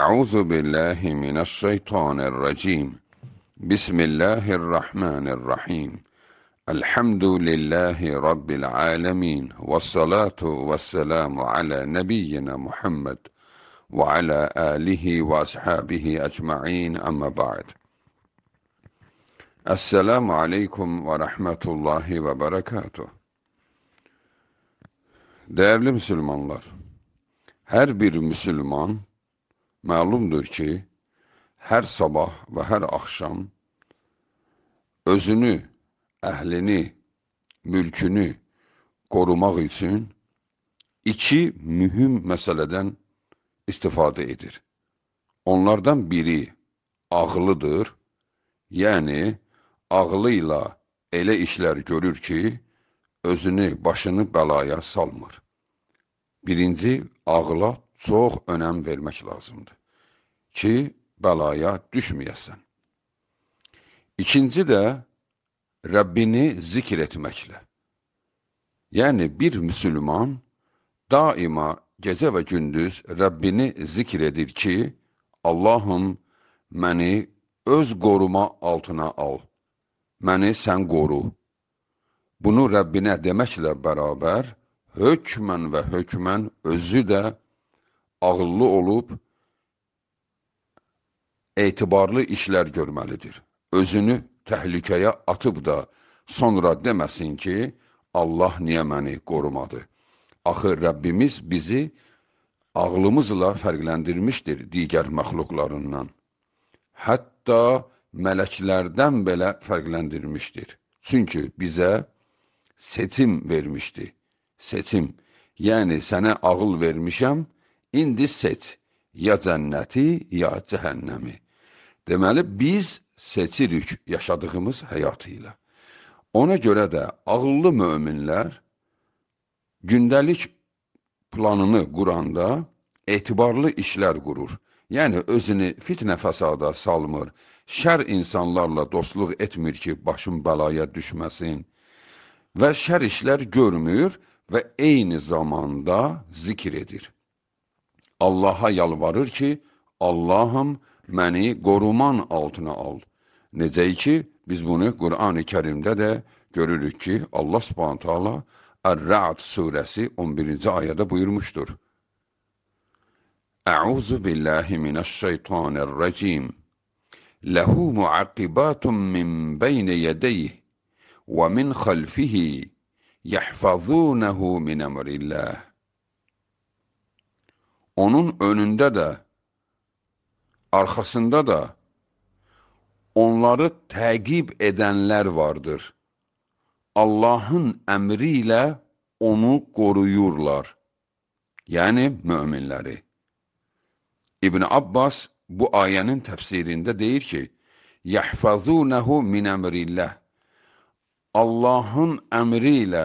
أعوذ بالله من الشيطان الرجيم بسم الله الرحمن الرحيم الحمد لله رب العالمين والصلاة والسلام على نبينا محمد وعلى آله وأصحابه أجمعين أما بعد السلام عليكم ورحمة الله وبركاته Değerli Müslümanlar, her bir Müslüman Məlumdur ki, hər sabah və hər axşam özünü, əhlini, mülkünü qorumaq üçün iki mühüm məsələdən istifadə edir. Onlardan biri ağlıdır, yəni ağlı ilə elə işlər görür ki, özünü, başını bəlaya salmır. Birinci, ağla çox önəm vermək lazımdır ki, bəlaya düşməyəsən. İkinci də Rəbbini zikr etməklə. Yəni, bir müsülman daima gecə və gündüz Rəbbini zikr edir ki, Allahım, məni öz qoruma altına al, məni sən qoru. Bunu Rəbbinə deməklə bərabər, hökmən və hökmən özü də ağıllı olub, etibarlı işlər görməlidir. Özünü təhlükəyə atıb da sonra deməsin ki, Allah niyə məni qorumadı? Axı Rəbbimiz bizi ağlımızla fərqləndirmişdir digər məxluqlarından. Hətta mələklərdən belə fərqləndirmişdir. Çünki bizə seçim vermişdi. Seçim, yəni sənə ağıl vermişəm, indi seç, ya cənnəti, ya cəhənnəmi. Deməli, biz seçirik yaşadığımız həyatı ilə. Ona görə də ağıllı möminlər gündəlik planını quranda etibarlı işlər qurur. Yəni, özünü fitnə fəsada salmır, şər insanlarla dostluq etmir ki, başın bəlaya düşməsin və şər işlər görmür və eyni zamanda zikir edir. Allaha yalvarır ki, Allahım, məni qoruman altına al. Necə ki, biz bunu Qur'an-ı Kərimdə də görürük ki, Allah Subhanahu taala Ər-Ra'd surəsi 11-ci ayədə buyurmuşdur. Əuzu billahi minəş-şeytanir-racim. Lehu mu'aqibatun min bayni yadayhi və min xalfihi yahfazunahu min əmrillah. Onun önündə də arkasında da onları təqib edənlər vardır. Allahın əmri ilə onu qoruyurlar. Yəni möminləri. İbn Abbas bu ayənin təfsirində deyir ki: "Yahfazunahu min əmrillah." Allahın əmri ilə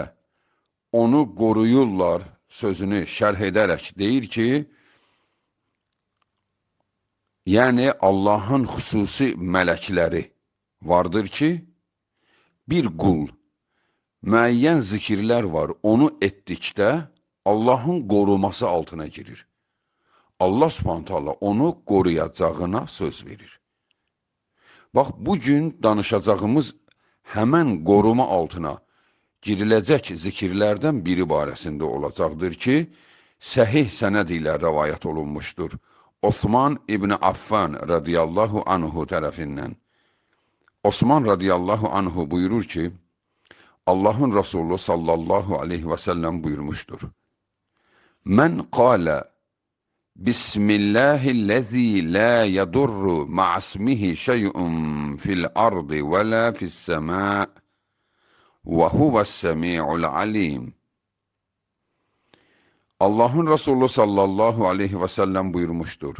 onu qoruyurlar sözünü şərh edərək deyir ki: Yəni, Allahın xüsusi mələkləri vardır ki, bir qul müəyyən zikirlər var, onu etdikdə Allahın qoruması altına girir. Allah subhanətələ onu qoruyacağına söz verir. Bax, bugün danışacağımız həmən qoruma altına giriləcək zikirlərdən biri barəsində olacaqdır ki, səhih sənəd ilə rəvayət olunmuşdur. Osman İbni Affan radiyallahu anhu tərəfindən. Osman radiyallahu anhu buyurur ki, Allah'ın Resulü sallallahu aleyhi ve sellem buyurmuştur. Men kâle Bismillahillezî lə yadurru ma'asmihi şey'un fil ardı ve la fis semâ ve huves semî'ul alîm. Allah'ın Resulü sallallahu aleyhi ve sellem buyurmuştur.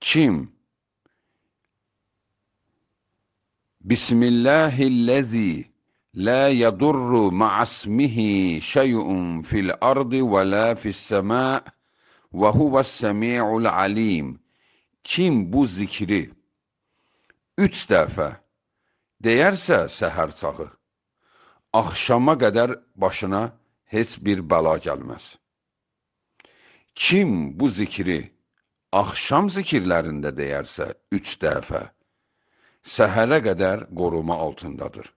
Kim Bismillahillezî la yadurru ma'asmihi şey'un fil ardı ve la fis semâ ve huves alîm. Kim bu zikri üç dəfə deyərsə səhər çağı, axşama qədər başına heç bir bəla gəlməz. Kim bu zikri axşam zikirlərində deyərsə üç dəfə, səhərə qədər qoruma altındadır.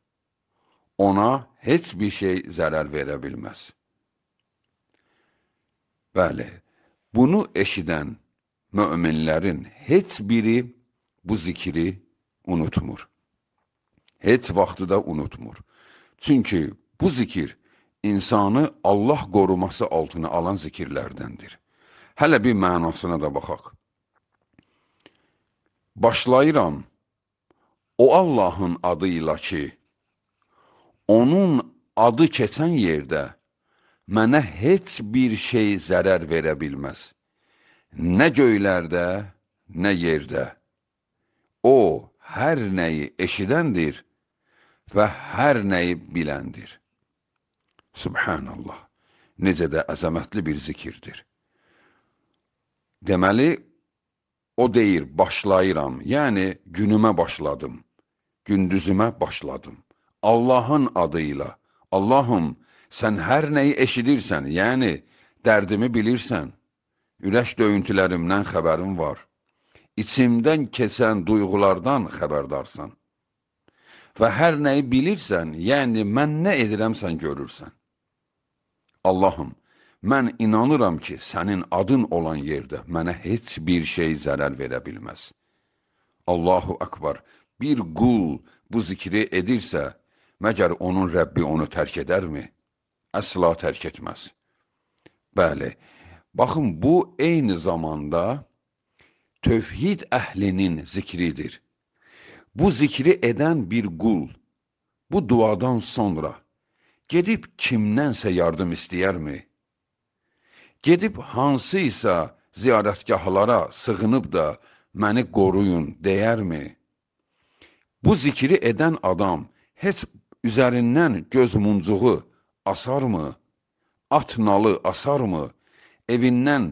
Ona heç bir şey zərər verə bilməz. Bəli, bunu eşidən möminlərin heç biri bu zikri unutmur. Heç vaxtı da unutmur. Çünki bu zikir insanı Allah qoruması altına alan zikirlərdəndir hələ bir mənasına da baxaq. Başlayıram o Allahın adı ilə ki, onun adı keçən yerdə mənə heç bir şey zərər verə bilməz. Nə göylərdə, nə yerdə. O, hər nəyi eşidəndir və hər nəyi biləndir. Subhanallah, necə də əzəmətli bir zikirdir. Deməli, o deyir, başlayıram, yəni günümə başladım, gündüzümə başladım. Allahın adı ilə, Allahım, sən hər nəyi eşidirsən, yəni dərdimi bilirsən, ürək döyüntülərimdən xəbərim var, içimdən keçən duyğulardan xəbərdarsan və hər nəyi bilirsən, yəni mən nə edirəm sən görürsən. Allahım, Mən inanıram ki, sənin adın olan yerdə mənə heç bir şey zərər verə bilməz. Allahu Akbar, bir qul bu zikri edirsə, məgər onun Rəbbi onu tərk edərmi? Əsla tərk etməz. Bəli, baxın, bu eyni zamanda tövhid əhlinin zikridir. Bu zikri edən bir qul, bu duadan sonra gedib kimdənsə yardım istəyərmi? Gedib hansısa ziyarətgahlara sığınıb da məni qoruyun deyərmi? Bu zikri edən adam heç üzərindən göz muncuğu asarmı? At nalı asarmı? Evindən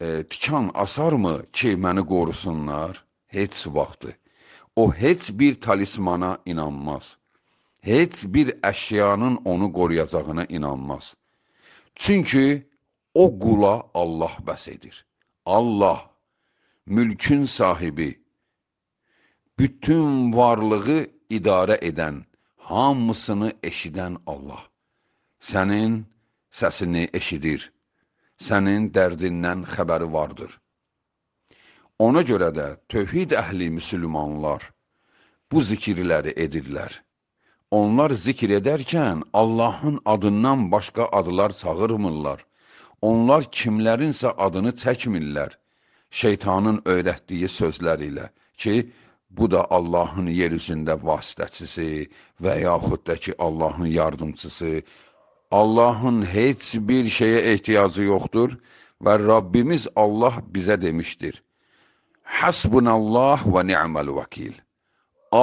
e, tikan asarmı ki, məni qorusunlar? Heç vaxtı. O heç bir talismana inanmaz. Heç bir əşyanın onu qoruyacağına inanmaz. Çünki O qula Allah bəs edir. Allah, mülkün sahibi, bütün varlığı idarə edən, hamısını eşidən Allah. Sənin səsini eşidir, sənin dərdindən xəbəri vardır. Ona görə də tövhid əhli müsəlmanlar bu zikirləri edirlər. Onlar zikir edərkən Allahın adından başqa adlar çağırmırlar. Onlar kimlərinsə adını çəkmirlər şeytanın öyrətdiyi sözlər ilə ki, bu da Allahın yer üzündə vasitəçisi və yaxud da ki, Allahın yardımçısı. Allahın heç bir şeyə ehtiyacı yoxdur və Rabbimiz Allah bizə demişdir. Hasbunallah və ni'məl vəkil.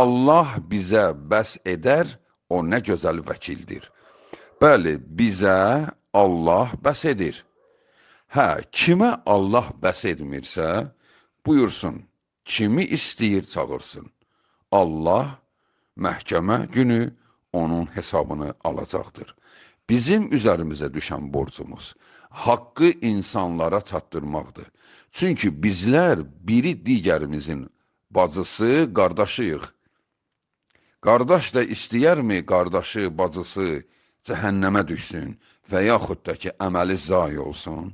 Allah bizə bəs edər, o nə gözəl vəkildir. Bəli, bizə Allah bəs edir. Hə, kimə Allah bəs etmirsə, buyursun, kimi istəyir çağırsın. Allah məhkəmə günü onun hesabını alacaqdır. Bizim üzərimizə düşən borcumuz haqqı insanlara çatdırmaqdır. Çünki bizlər biri digərimizin bacısı, qardaşıyıq. Qardaş da istəyərmi qardaşı, bacısı cəhənnəmə düşsün və yaxud da ki, əməli zay olsun?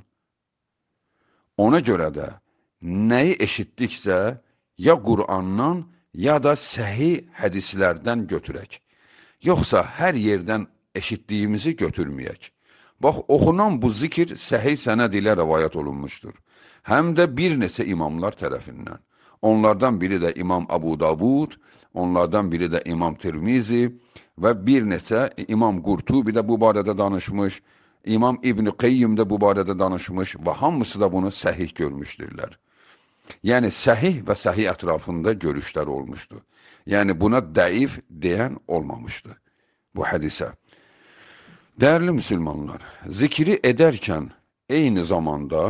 Ona görə də nəyi eşitdiksə, ya Qurandan, ya da səhi hədislərdən götürək. Yoxsa hər yerdən eşitdiyimizi götürməyək. Bax, oxunan bu zikir səhi sənəd ilə rəvayət olunmuşdur. Həm də bir neçə imamlar tərəfindən. Onlardan biri də İmam Abu Davud, onlardan biri də İmam Tirmizi və bir neçə İmam Qurtubi də bu barədə danışmış, İmam İbn Qayyim də bu barədə danışmış və hamısı da bunu səhih görmüşdürlər. Yəni səhih və səhih ətrafında görüşlər olmuşdu. Yəni buna dəif deyən olmamışdı bu hədisə. Dəyərli müsəlmanlar, zikri edərkən eyni zamanda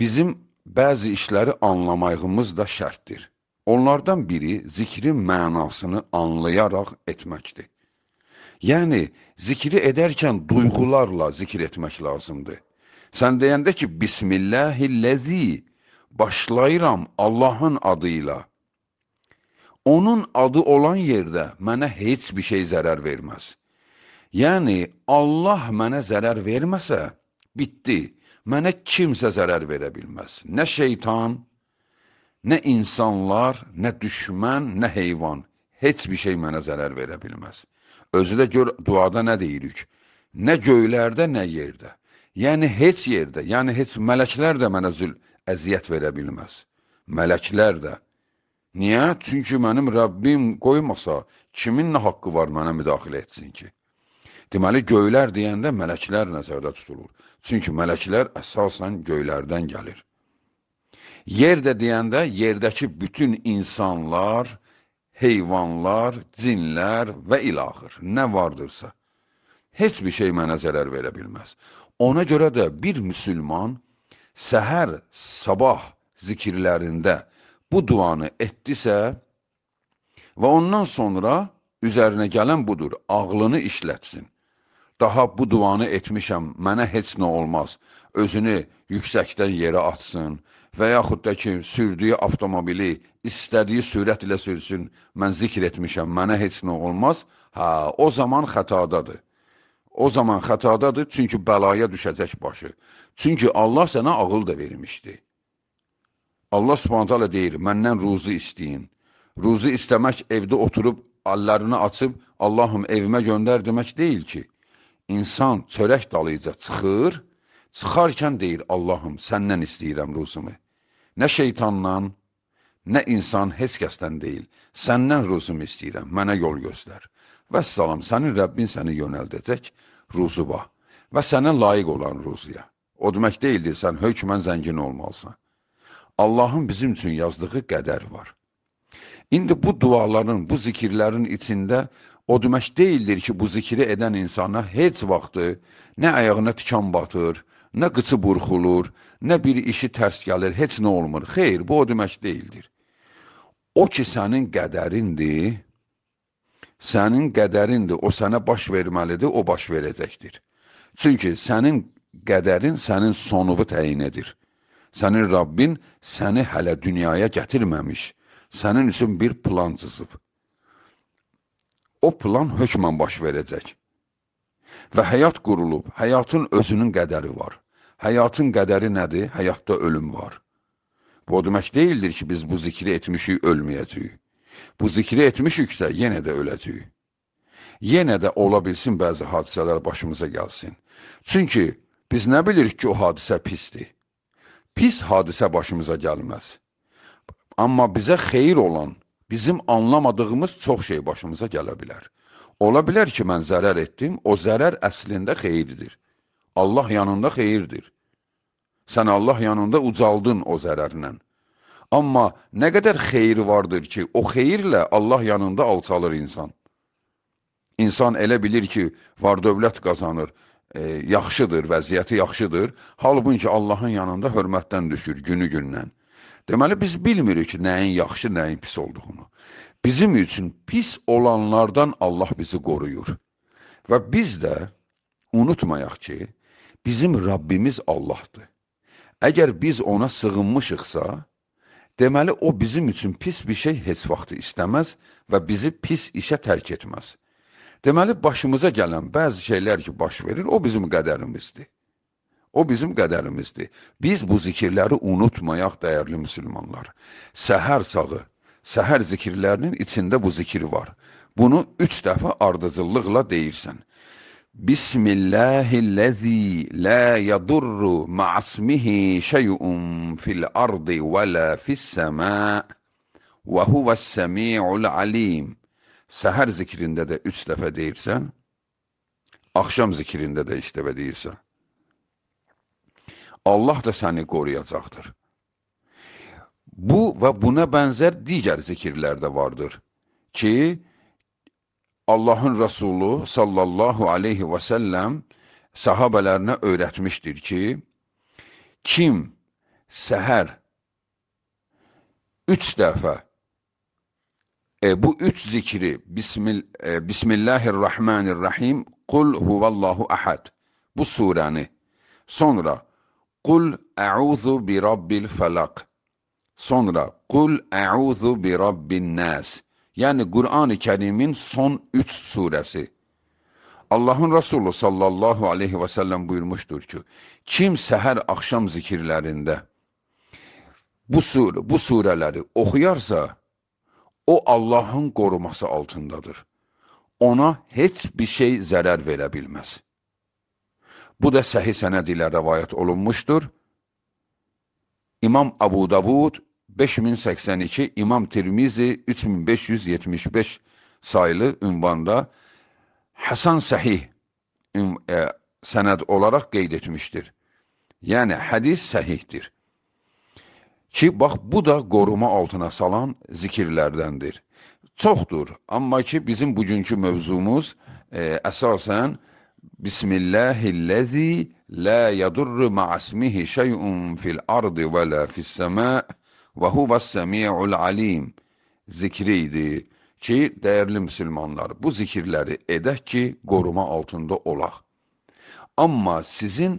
bizim bəzi işləri anlamağımız da şərtdir. Onlardan biri zikrin mənasını anlayaraq etməkdir. Yani zikri ederken duygularla zikir etmek lazımdı. Sen deyəndə ki, Bismillahillezi başlayıram Allahın adıyla. Onun adı olan yerde, mənə heç bir şey zarar vermez. Yani Allah mənə zarar verməsə, bitti. Mənə kimse zarar verebilmez. Ne şeytan, ne insanlar, ne düşman, ne heyvan. Heç bir şey mənə zarar verebilmez. Özü də gör duada nə deyirik? Nə göylərdə, nə yerdə. Yəni heç yerdə, yəni heç mələklər də mənə zül əziyyət verə bilməz. Mələklər də. Niyə? Çünki mənim Rəbbim qoymasa, kimin nə haqqı var mənə müdaxilə etsin ki? Deməli, göylər deyəndə mələklər nəzərdə tutulur. Çünki mələklər əsasən göylərdən gəlir. Yer də deyəndə yerdəki bütün insanlar, heyvanlar, cinlər və ilaxır, nə vardırsa. Heç bir şey mənə zərər verə bilməz. Ona görə də bir müsülman səhər, sabah zikirlərində bu duanı etdisə və ondan sonra üzərinə gələn budur, ağlını işlətsin. Daha bu duanı etmişəm, mənə heç nə olmaz. Özünü yüksəkdən yerə atsın və yaxud da ki, sürdüyü avtomobili istədiyi sürət ilə sürsün, mən zikr etmişəm, mənə heç nə olmaz. Hə, o zaman xətadadır. O zaman xətadadır, çünki bəlaya düşəcək başı. Çünki Allah sənə ağıl da vermişdi. Allah subhanətələ deyir, məndən ruzu istəyin. Ruzu istəmək evdə oturub, allarını açıb, Allahım evimə göndər demək deyil ki insan çörək dalıca çıxır, çıxarkən deyir, Allahım, səndən istəyirəm ruzumu. Nə şeytandan, nə insan heç kəsdən deyil. Səndən ruzumu istəyirəm, mənə yol göstər. Və salam, sənin Rəbbin səni yönəldəcək ruzuba və sənə layiq olan ruzuya. O demək deyildir, sən hökmən zəngin olmalısan. Allahın bizim üçün yazdığı qədər var. İndi bu duaların, bu zikirlərin içində O demək deyildir ki, bu zikri edən insana heç vaxtı nə ayağına tikan batır, nə qıçı burxulur, nə bir işi tərs gəlir, heç nə olmur. Xeyr, bu o demək deyildir. O ki, sənin qədərindir, sənin qədərindir, o sənə baş verməlidir, o baş verəcəkdir. Çünki sənin qədərin sənin sonuvu təyin edir. Sənin Rabbin səni hələ dünyaya gətirməmiş, sənin üçün bir plan cızıb o plan hökmən baş verəcək. Və həyat qurulub, həyatın özünün qədəri var. Həyatın qədəri nədir? Həyatda ölüm var. Bu o demək deyildir ki, biz bu zikri etmişik, ölməyəcəyik. Bu zikri etmişiksə, yenə də öləcəyik. Yenə də ola bilsin bəzi hadisələr başımıza gəlsin. Çünki biz nə bilirik ki, o hadisə pisdir. Pis hadisə başımıza gəlməz. Amma bizə xeyir olan, bizim anlamadığımız çox şey başımıza gələ bilər. Ola bilər ki, mən zərər etdim, o zərər əslində xeyirdir. Allah yanında xeyirdir. Sən Allah yanında ucaldın o zərərlə. Amma nə qədər xeyir vardır ki, o xeyirlə Allah yanında alçalır insan. İnsan elə bilir ki, var dövlət qazanır, e, yaxşıdır, vəziyyəti yaxşıdır, halbuki Allahın yanında hörmətdən düşür günü-gündən. Deməli, biz bilmirik ki, nəyin yaxşı, nəyin pis olduğunu. Bizim üçün pis olanlardan Allah bizi qoruyur. Və biz də unutmayaq ki, bizim Rabbimiz Allahdır. Əgər biz ona sığınmışıqsa, deməli, o bizim üçün pis bir şey heç vaxt istəməz və bizi pis işə tərk etməz. Deməli, başımıza gələn bəzi şeylər ki, baş verir, o bizim qədərimizdir. O bizim qədərimizdir. Biz bu zikirleri unutmayaq, değerli Müslümanlar. Səhər sağı, səhər zikirlerinin içinde bu zikir var. Bunu üç dəfə ardıcıllıqla deyirsən. Bismillahillezî la yadurru ma'asmihi şey'un fil ardı ve la fis semâ ve huves alim. alîm. Səhər zikrində də üç dəfə deyirsən, axşam zikrində də üç dəfə deyirsən. Allah da səni qoruyacaqdır. Bu ve buna benzer digər zikirlerde vardır ki, Allahın Rəsulu sallallahu aleyhi ve səlləm sahabelerine öğretmiştir ki, kim seher üç defa e, bu üç zikri Bismil, e, Bismillahirrahmanirrahim Kul huvallahu ahad bu surəni sonra Qul əuzu bi rabbil fəlaq. Sonra Qul əuzu bi rabbin nəs. Yəni Qur'an-ı Kərimin son üç surəsi. Allahın Resulü sallallahu aleyhi və səlləm buyurmuşdur ki, kim səhər axşam zikirlərində bu, sur bu surələri oxuyarsa, o Allahın qoruması altındadır. Ona heç bir şey zərər verə bilməz. Bu da səhi sənəd ilə rəvayət olunmuşdur. İmam Abu Davud 5082, İmam Tirmizi 3575 saylı ünvanda Həsan Səhih e, sənəd olaraq qeyd etmişdir. Yəni, hədis səhihdir. Ki, bax, bu da qoruma altına salan zikirlərdəndir. Çoxdur, amma ki, bizim bugünkü mövzumuz e, əsasən Bismillahillezî la yadurru ma'asmihi şey'un fil ardı ve la fis sema ve huves semi'ul alim zikriydi ki, dəyərli müsəlmanlar, bu zikirləri edək ki, qoruma altında olaq. Amma sizin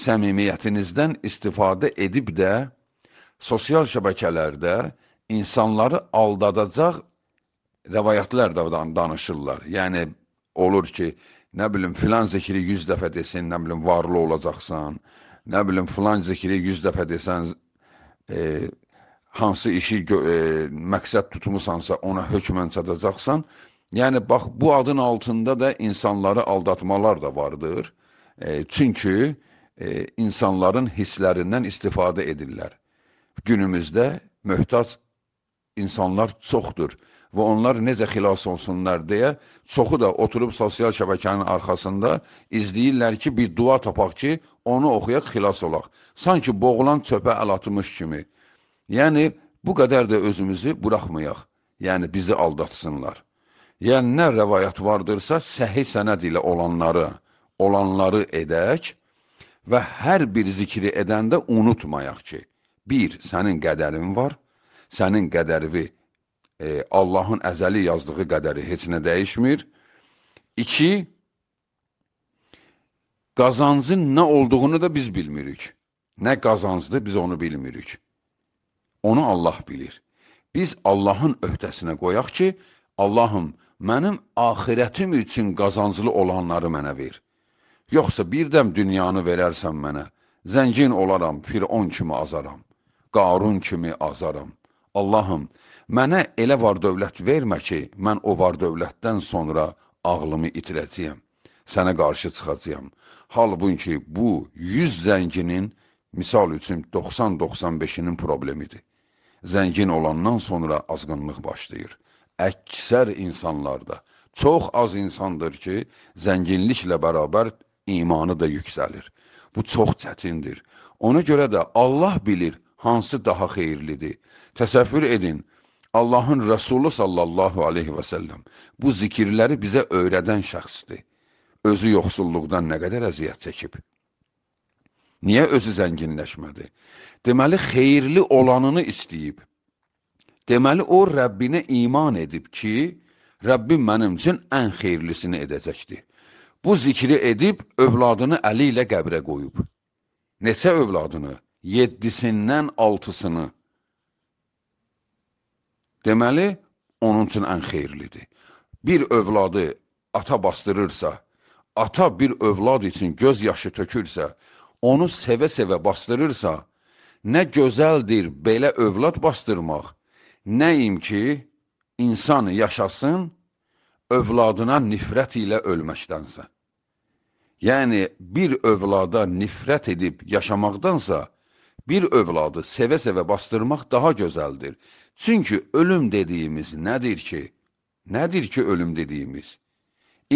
səmimiyyətinizdən istifadə edib də sosial şəbəkələrdə insanları aldadacaq rəvayətlər də danışırlar. Yəni olur ki, nə bilim filan zikri 100 dəfə desin, nə bilim varlı olacaqsan, nə bilim filan zikri 100 dəfə desən, e, hansı işi e, məqsəd tutmusansa ona hökmən çatacaqsan. Yəni bax bu adın altında da insanları aldatmalar da vardır. E, çünki e, insanların hisslərindən istifadə edirlər. Günümüzdə möhtac insanlar çoxdur və onlar necə xilas olsunlar deyə çoxu da oturub sosial şəbəkənin arxasında izləyirlər ki, bir dua tapaq ki, onu oxuyaq xilas olaq. Sanki boğulan çöpə əl atmış kimi. Yəni bu qədər də özümüzü buraxmayaq. Yəni bizi aldatsınlar. Yəni nə rəvayət vardırsa səhi sənəd ilə olanları, olanları edək və hər bir zikri edəndə unutmayaq ki, bir, sənin qədərin var, sənin qədərvi e, Allahın əzəli yazdığı qədəri heç nə dəyişmir. İki, qazancın nə olduğunu da biz bilmirik. Nə qazancdır, biz onu bilmirik. Onu Allah bilir. Biz Allahın öhdəsinə qoyaq ki, Allahım, mənim axirətim üçün qazanclı olanları mənə ver. Yoxsa birdəm dünyanı verərsən mənə, zəngin olaram, Firon kimi azaram, Qarun kimi azaram. Allahım, Mənə elə var dövlət vermə ki, mən o var dövlətdən sonra ağlımı itirəcəyəm, sənə qarşı çıxacağım. Halbuki bu 100 zənginin, misal üçün 90-95-inin problemidir. Zəngin olandan sonra azğınlıq başlayır. Əksər insanlarda çox az insandır ki, zənginliklə bərabər imanı da yüksəlir. Bu çox çətindir. Ona görə də Allah bilir hansı daha xeyirlidir. Təsəvvür edin, Allahın Rəsulu sallallahu aleyhi və səlləm bu zikirləri bizə öyrədən şəxsdir. Özü yoxsulluqdan nə qədər əziyyət çəkib? Niyə özü zənginləşmədi? Deməli, xeyirli olanını istəyib. Deməli, o Rəbbinə iman edib ki, Rəbbim mənim üçün ən xeyirlisini edəcəkdir. Bu zikri edib, övladını əli ilə qəbrə qoyub. Neçə övladını? Yeddisindən altısını deməli, onun üçün ən xeyirlidir. Bir övladı ata bastırırsa, ata bir övlad üçün göz yaşı tökürsə, onu sevə-sevə bastırırsa, nə gözəldir belə övlad bastırmaq, nəyim ki, insan yaşasın, övladına nifrət ilə ölməkdənsə. Yəni, bir övlada nifrət edib yaşamaqdansa, bir övladı sevə-sevə bastırmaq daha gözəldir. Çünki ölüm dediyimiz nədir ki? Nədir ki ölüm dediyimiz?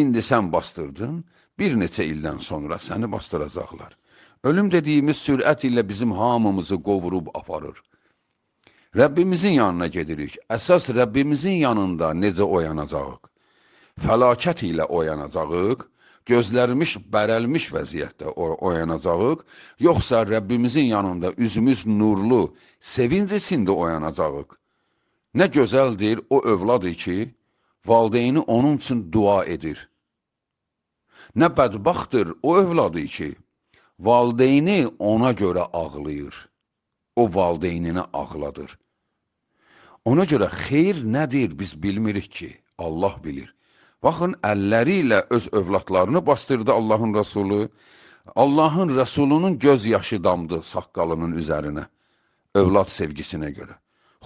İndi sən bastırdın, bir neçə ildən sonra səni bastıracaqlar. Ölüm dediyimiz sürət ilə bizim hamımızı qovurub aparır. Rəbbimizin yanına gedirik. Əsas Rəbbimizin yanında necə oyanacağıq? Fəlakət ilə oyanacağıq gözlənilmiş, bərəlmiş vəziyyətdə oyanacağıq, yoxsa Rəbbimizin yanında üzümüz nurlu, sevinc içində oyanacağıq. Nə gözəldir o övladır ki, valideyni onun üçün dua edir. Nə bədbaxtdır o övladır ki, valideyni ona görə ağlayır. O valideynini ağladır. Ona görə xeyir nədir biz bilmirik ki, Allah bilir. Baxın, əlləri ilə öz övladlarını bastırdı Allahın Rəsulu. Allahın Rəsulunun göz yaşı damdı saqqalının üzərinə, övlad sevgisinə görə.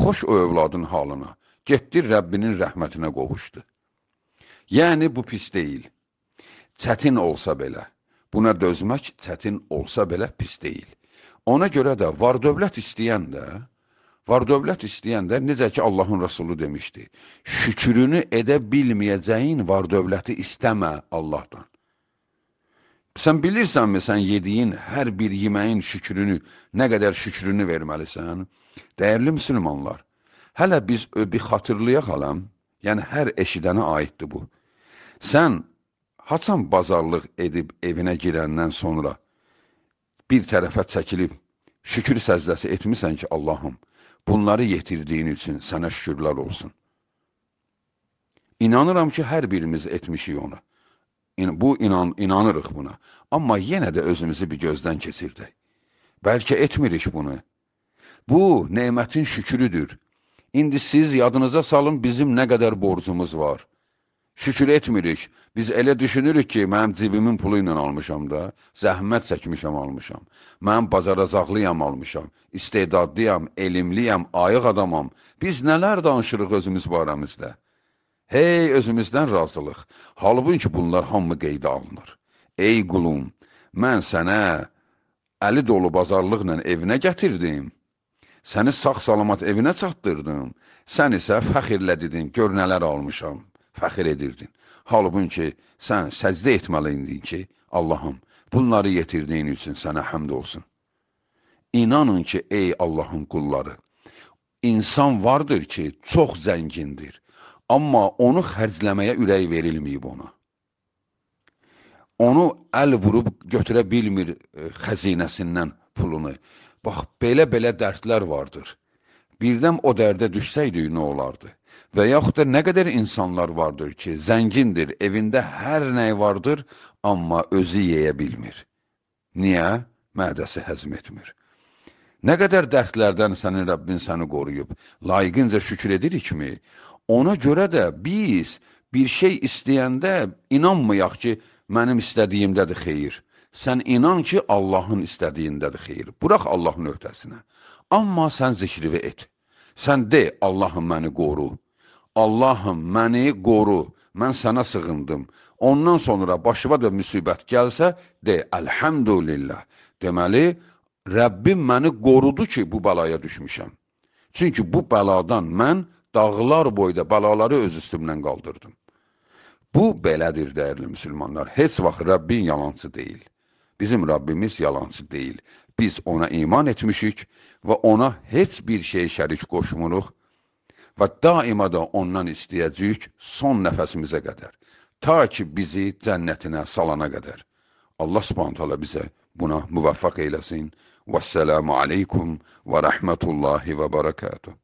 Xoş o övladın halına, getdi Rəbbinin rəhmətinə qovuşdu. Yəni, bu pis deyil. Çətin olsa belə, buna dözmək çətin olsa belə pis deyil. Ona görə də var dövlət istəyən də, Var dövlət istəyəndə, necə ki Allahın Rəsulu demişdi, şükrünü edə bilməyəcəyin var dövləti istəmə Allahdan. Sən bilirsənmi sən yediyin hər bir yeməyin şükrünü, nə qədər şükrünü verməlisən? Dəyərli müsəlmanlar, hələ biz öbi xatırlayaq alam, yəni hər eşidənə aiddir bu. Sən haçan bazarlıq edib evinə girəndən sonra bir tərəfə çəkilib, şükür səcdəsi etmisən ki, Allahım, Bunları yetirdiğin için sənə şükürlər olsun. İnanıram ki, hər birimiz etmişik ona. Bu, inan, inanırıq buna. Amma yenə də özümüzü bir gözdən keçirdik. Bəlkə etmirik bunu. Bu, neymətin şükürüdür. İndi siz yadınıza salın bizim nə qədər borcumuz var. Şükür etmirik. Biz elə düşünürük ki, mənim cibimin pulu ilə almışam da, zəhmət çəkmişəm, almışam. Mən bacaracaqlıyam, almışam. İstedadlıyam, elimliyəm, ayıq adamam. Biz nələr danışırıq özümüz barəmizdə? Hey, özümüzdən razılıq. Halbuki bunlar hamı qeydə alınır. Ey qulum, mən sənə əli dolu bazarlıqla evinə gətirdim. Səni sağ-salamat evinə çatdırdım. Sən isə fəxirlə dedin, gör nələr almışam fəxir edirdin. Halbuki sən səcdə etməliydin ki, Allahım, bunları yetirdiyin üçün sənə həmd olsun. İnanın ki, ey Allahın qulları, insan vardır ki, çox zəngindir, amma onu xərcləməyə ürək verilməyib ona. Onu əl vurub götürə bilmir e, xəzinəsindən pulunu. Bax, belə-belə dərdlər vardır. Birdən o dərdə düşsəydik, nə olardı? Və yaxud da nə qədər insanlar vardır ki, zəngindir, evində hər nəy vardır, amma özü yeyə bilmir. Niyə? Mədəsi həzm etmir. Nə qədər dərdlərdən sənin Rəbbin səni qoruyub, layiqincə şükür edirikmi? Ona görə də biz bir şey istəyəndə inanmayaq ki, mənim istədiyimdədir xeyir. Sən inan ki, Allahın istədiyindədir xeyir. Bıraq Allahın öhdəsinə. Amma sən zikrivi et. Sən de, Allahım məni qoru. Allahım, məni qoru, mən sənə sığındım. Ondan sonra başıma da müsibət gəlsə, de, əlhəmdülillah. Deməli, Rəbbim məni qorudu ki, bu bəlaya düşmüşəm. Çünki bu bəladan mən dağlar boyda bəlaları öz üstümdən qaldırdım. Bu belədir, dəyərli müsəlmanlar. Heç vaxt Rəbbin yalançı deyil. Bizim Rəbbimiz yalançı deyil. Biz ona iman etmişik və ona heç bir şey şərik qoşmuruq və daima da ondan istəyəcəyik son nəfəsimizə qədər, ta ki bizi cənnətinə salana qədər. Allah subhanətələ bizə buna müvəffəq eyləsin. Vəssəlamu aleykum və rəhmətullahi və bərəkətuhu.